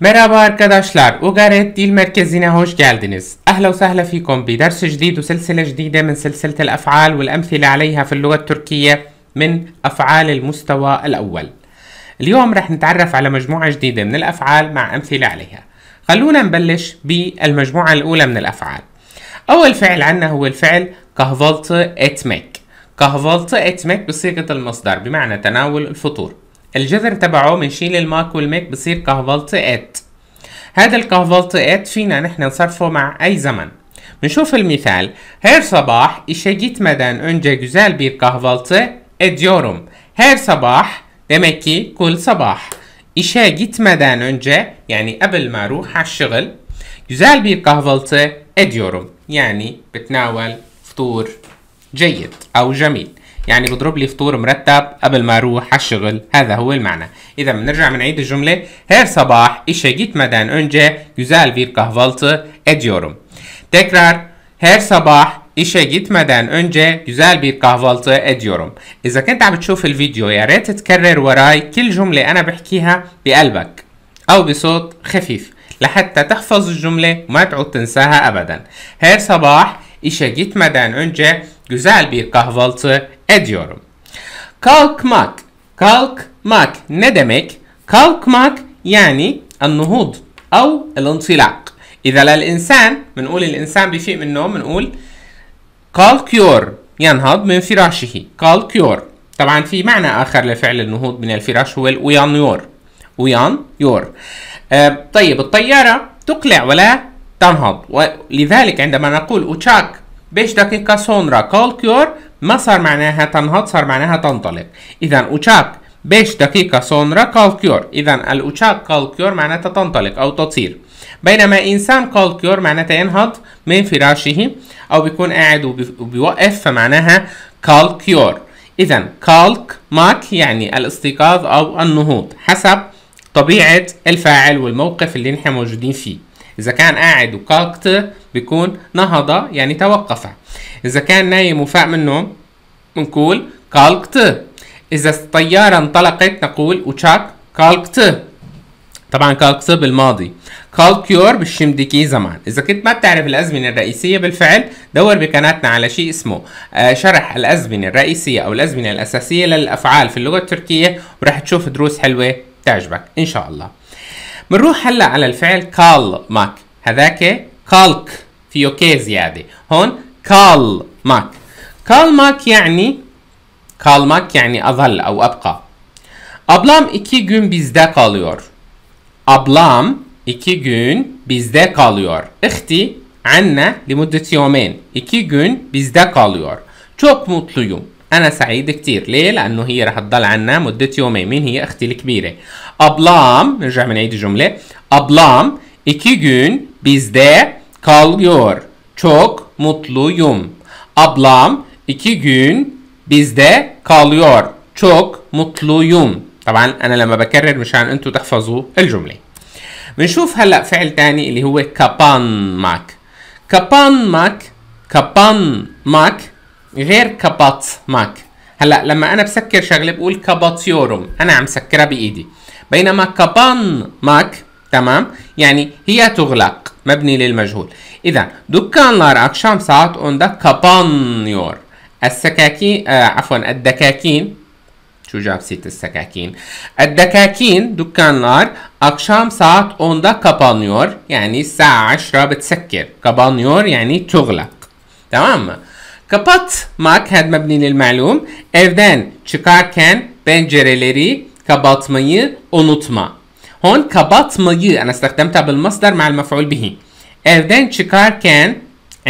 مرحبا arkadaşlar وجاريت Dil Merkezi'ne hoş geldiniz أهلا وسهلا فيكم بدرس جديد وسلسلة جديدة من سلسلة الأفعال والأمثلة عليها في اللغة التركية من أفعال المستوى الأول اليوم رح نتعرف على مجموعة جديدة من الأفعال مع أمثلة عليها خلونا نبلش بالمجموعة الأولى من الأفعال أول فعل عنا هو الفعل كهفلت اتمك كهفلت اتمك بصيغة المصدر بمعنى تناول الفطور الجذر تبعه بنشيل الماك والميك بصير ات هذا ات فينا نحن نصرفه مع أي زمن بنشوف المثال هير صباح işe önce güzel bir kahvaltı ediyorum. هير صباح demek كل صباح sabah. جيت مدن انجا يعني قبل ما اروح على الشغل بير bir kahvaltı ediyorum. يعني بتناول فطور جيد أو جميل. يعني بضرب لي فطور مرتب قبل ما اروح على الشغل هذا هو المعنى اذا بنرجع بنعيد الجمله هير صباح جيت مدان اونجا önce güzel كهفالت اديورم تكرار هير صباح ايش جيت مدان اونجا güzel bir كهفالت اديورم إذا كنت عم تشوف الفيديو يا ريت تكرر وراي كل جملة أنا بحكيها بقلبك أو بصوت خفيف لحتى تحفظ الجملة وما تعود تنساها أبدا. هير صباح sabah جيت مدان أنجا جزال bir kahvaltı ediyorum. Kalkmak. Kalkmak ne demek? Kalkmak يعني النهوض أو الانطلاق إذا للإنسان بنقول الإنسان بيفيق من النوم بنقول kalkıyor ينهض من فراشه kalkıyor طبعا في معنى آخر لفعل النهوض من الفراش هو uyanıyor uyanıyor آه طيب الطيارة تقلع ولا تنهض ولذلك عندما نقول uçak 5 dakika sonra kalkıyor ما صار معناها تنهض صار معناها تنطلق إذا أوتشاك بيش دقيقة سونرا كالكيور إذا الأوتشاك كالكيور معناتها تنطلق أو تطير بينما إنسان كالكيور معناتها ينهض من فراشه أو بيكون قاعد وبيوقف فمعناها كالكيور إذا كالك ماك يعني الاستيقاظ أو النهوض حسب طبيعة الفاعل والموقف اللي نحن موجودين فيه إذا كان قاعد وكاكت بيكون نهض يعني توقف إذا كان نايم وفاق من النوم بنقول كالكت إذا الطيارة انطلقت نقول وشاك كالكت طبعا كالكت بالماضي كالكيور بالشمدكي زمان إذا كنت ما بتعرف الأزمنة الرئيسية بالفعل دور بقناتنا على شيء اسمه آه، شرح الأزمنة الرئيسية أو الأزمنة الأساسية للأفعال في اللغة التركية ورح تشوف دروس حلوة تعجبك إن شاء الله بنروح هلا على الفعل كال ماك هذاك كالك في اوكي زياده هون كال ماك كال ماك يعني كال ماك يعني اظل او ابقى ablam iki gün bizde kalıyor ablam iki gün bizde kalıyor اختي عنا لمدة يومين iki gün bizde kalıyor çok mutluyum انا سعيد كتير ليه لانه هي رح تضل عنا مده يومين مين هي اختي الكبيره ابلام نرجع بنعيد الجمله ابلام iki gün bizde kalıyor çok mutluyum ablam iki gün bizde kalıyor çok mutluyum طبعا انا لما بكرر مشان انتم تحفظوا الجمله بنشوف هلا فعل تاني اللي هو كابان ماك كابان ماك كابان ماك غير ماك هلا لما انا بسكر شغله بقول كباتيورم انا عم سكرها بايدي بينما كبان ماك تمام يعني هي تغلق مبني للمجهول اذا دكانlar اون ذا كبان يور السكاكين آه عفوا الدكاكين شو جاب سيت السكاكين الدكاكين دكانlar اون ذا كبان يور يعني الساعة 10 بتسكر يور يعني تغلق تمام Kapatmak mebni lil ma'lum. Evden çıkarken pencereleri kapatmayı unutma. Hon kapatmayı ana istekdemta bil masdar ma'al mef'ul bihi. Evden çıkarken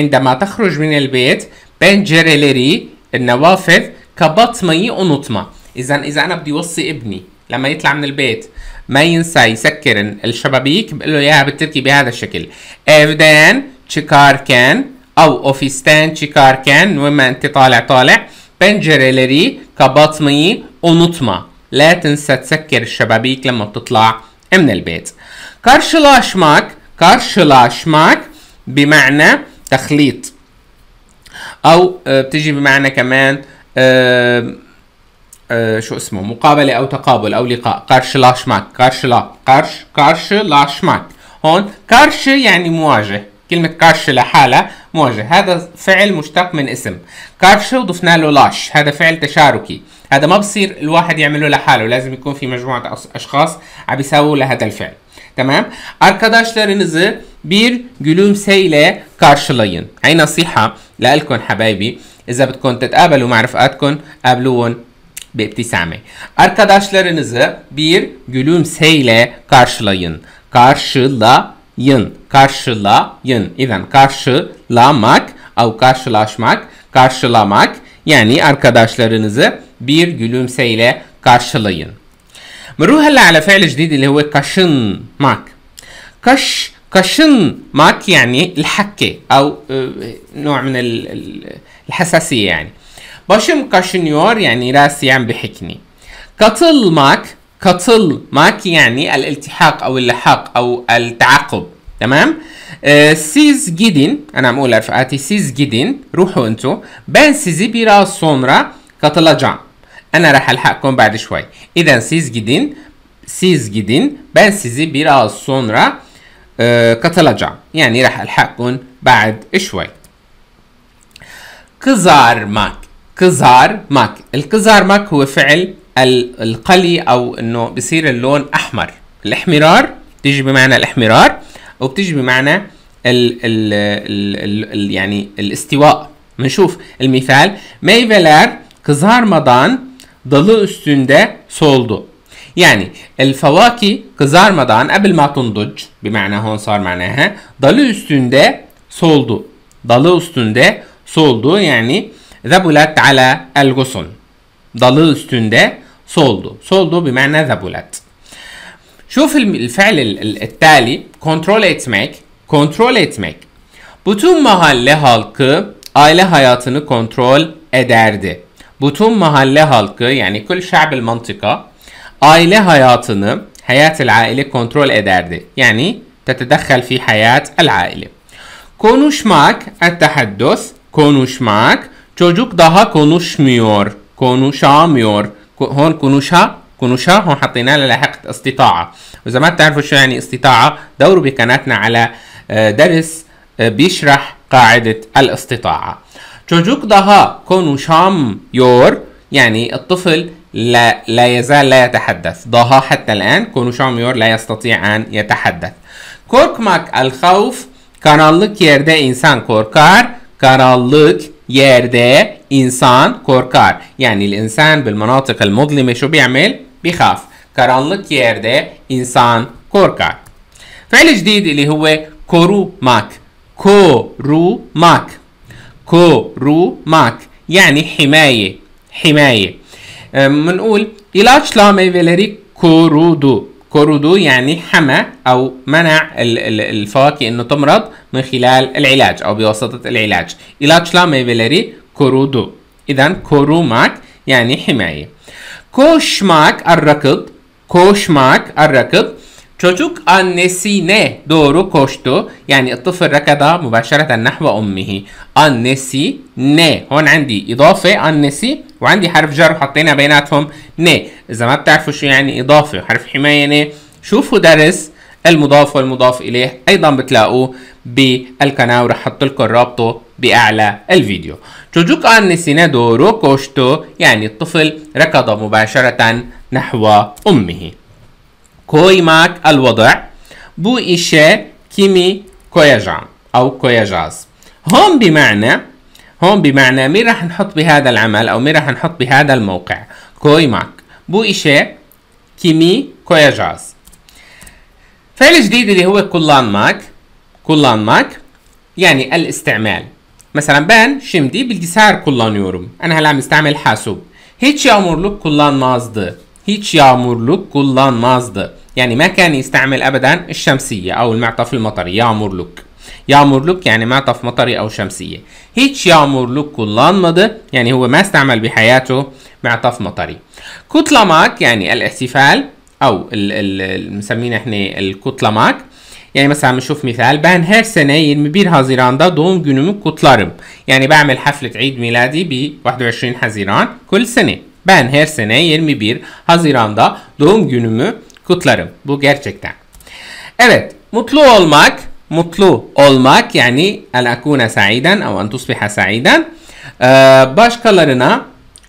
عندما تخرج من البيت pencereleri النوافذ kapatmayı unutma. إذا إذا أنا بدي وصي ابني لما يطلع من البيت ما ينسى يسكر الشبابيك بقول له اياها بالتركي بهذا الشكل. Evden çıkarken او أوفيستان ofisten çıkarken وما انت طالع طالع بنجريلري kapatmayı unutma. لا تنسى تسكر الشبابيك لما بتطلع من البيت. Karşılaşmak karşılaşmak بمعنى تخليط او بتجي بمعنى كمان شو اسمه مقابلة أو تقابل أو لقاء لاشماك لا karşıla karş لاشماك هون karşı يعني مواجه كلمة كارش لحالة موجه هذا فعل مشتق من اسم كارش وضفنا له لاش هذا فعل تشاركي هذا ما بصير الواحد يعمله لحاله لازم يكون في مجموعة أشخاص عم يساووا لهذا الفعل تمام Tamam. بير bir gülümseyle كارشلين هاي نصيحة لألكم حبايبي إذا بدكم تتقابلوا مع رفقاتكم قابلوهم بابتسامة. Arkadaşlarınızı bir gülümseyle karşılayın. لا ين karşılayın. İzen karşılamak av karşılaşmak karşılamak yani arkadaşlarınızı bir gülümseyle karşılayın. نروح هلا على فعل جديد اللي هو kaşınmak. Kaş kaşınmak yani الحكي او نوع من الحساسيه يعني. Başım kaşınıyor yani راسي عم بحكني. Katılmak كتل ماك يعني الالتحاق او اللحاق او التعاقب تمام آه، سيز جيدين انا عم اقول رفقاتي سيز جيدين روحوا انتو بين سيزي بيرا كتلا جام انا راح الحقكم بعد شوي اذا سيز جيدين سيز جيدين بين سيزي بيرا سونرا آه، كتلا جام يعني راح الحقكم بعد شوي كزار ماك كزار ماك الكزار ماك هو فعل القلي او انه بيصير اللون احمر الاحمرار بتيجي بمعنى الاحمرار وبتيجي بمعنى ال ال ال ال يعني الاستواء بنشوف المثال meyveler kızarmadan dalı üstünde soldu. Yani el favaki kızarmadan قبل ma tunduc بمعنى هون صار معناها dalı üstünde soldu. Dalı üstünde soldu yani zebulet ala el gusun. Dalı üstünde soldo soldo بمعنى ذبلت شوف الفعل التالي control etmek kontrol etmek bütün mahalle halkı aile hayatını kontrol ederdi. Bütün mahalle halkı yani kül şa'bil mantıka aile hayatını hayat aile kontrol ederdi. Yani تتدخل في حياة العائلة. Konuşmak, التحدث, konuşmak, çocuk daha konuşmuyor, konuşamıyor. هون كونوشا كونوشا هون حطينا لها لاحقه استطاعه واذا ما بتعرفوا شو يعني استطاعه دوروا بقناتنا على آه، درس آه، بيشرح قاعده الاستطاعه كونو شام يور يعني الطفل لا لا يزال لا يتحدث ضها حتى الآن كونو يور لا يستطيع أن يتحدث korkmak el khawf karanlık إنسان كوركار korkar karanlık yerde انسان كوركار يعني الانسان بالمناطق المظلمة شو بيعمل؟ بيخاف. karanlık yerde انسان كوركار فعل جديد اللي هو كورو كورو ماك ماك كورو ماك يعني حماية. حماية. بنقول ilaçla meyveleri korudu. كورودو كورودو يعني حمى او منع الفواكه انه تمرض من خلال العلاج او بواسطه العلاج. ilaçla meyveleri korudu. İden korumak yani himaye. Koşmak arrakıp, koşmak arrakıp. Çocuk annesine doğru koştu. Yani الطفل ركض مباشرة نحو أمه. annesi ne هون عندي إضافة annesi وعندي حرف جر وحطينا بيناتهم ne إذا ما بتعرفوا شو يعني إضافة حرف حماية ne شوفوا درس المضاف والمضاف اليه ايضا بتلاقوه بالقناه ورح احط لكم رابطه باعلى الفيديو جوجوك ان سينادو روكوشتو يعني الطفل ركض مباشره نحو امه كوي ماك الوضع بو إيشي كيمي كوياجان أو كوياجاز هون بمعنى هون بمعنى مين رح نحط بهذا العمل أو مين رح نحط بهذا الموقع كوي ماك بو إيشي كيمي كوياجاز فعل جديد اللي هو كلان ماك كلان ماك يعني الاستعمال مثلا بان شمدي بالجسار يورم انا هلا عم استعمل حاسوب هيتش يامورلوك كولانمازدي هيتش كلان مازد يعني ما كان يستعمل ابدا الشمسيه او المعطف المطري يامورلوك يامورلوك يعني معطف مطري او شمسيه هيتش كلان كولانمازدي يعني هو ما استعمل بحياته معطف مطري كوتلاماك يعني الاحتفال او مسمينه احنا kutlamak. Yani mesela şuf misal ben her sene 21 Haziran'da doğum günümü kutlarım. Yani بعمل حفلة عيد ميلادي ب 21 Haziran كل sene. Ben her sene 21 Haziran'da doğum günümü kutlarım. Bu gerçekten. Evet, mutlu olmak, mutlu olmak yani el akuna saiden ev en tusbiha saiden. başkalarına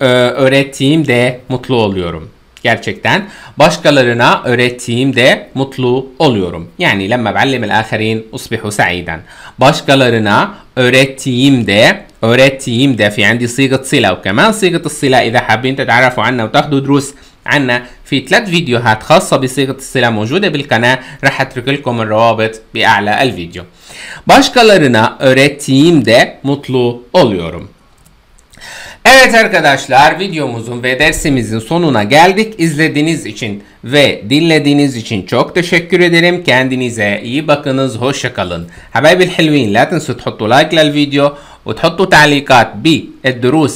öğrettiğimde mutlu oluyorum. Gerçekten başkalarına öğrettiğimde mutlu oluyorum. Yani lemme beallim el aherin usbihu sa'iden. Başkalarına öğrettiğimde öğrettiğimde في عندي صيغة صلة وكمان صيغة الصلة إذا حابين تتعرفوا عنا وتاخدوا دروس عنا في ثلاث فيديوهات خاصة بصيغة الصلة موجودة بالقناة رح أترك لكم الروابط بأعلى الفيديو. Başkalarına öğrettiğimde mutlu oluyorum. Evet arkadaşlar videomuzun ve dersimizin sonuna geldik. İzlediğiniz için ve dinlediğiniz için çok teşekkür ederim. Kendinize iyi bakınız. Hoşçakalın. حبايبي الحلوين لا تنسوا تحطوا لايك للفيديو وتحطوا تعليقات بالدروس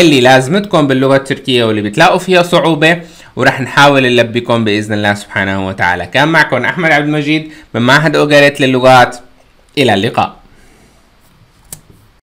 اللي لازمتكم باللغة التركية واللي بتلاقوا فيها صعوبة ورح نحاول نلبيكم بإذن الله سبحانه وتعالى كان معكم أحمد عبد المجيد من معهد أوغاريت للغات إلى اللقاء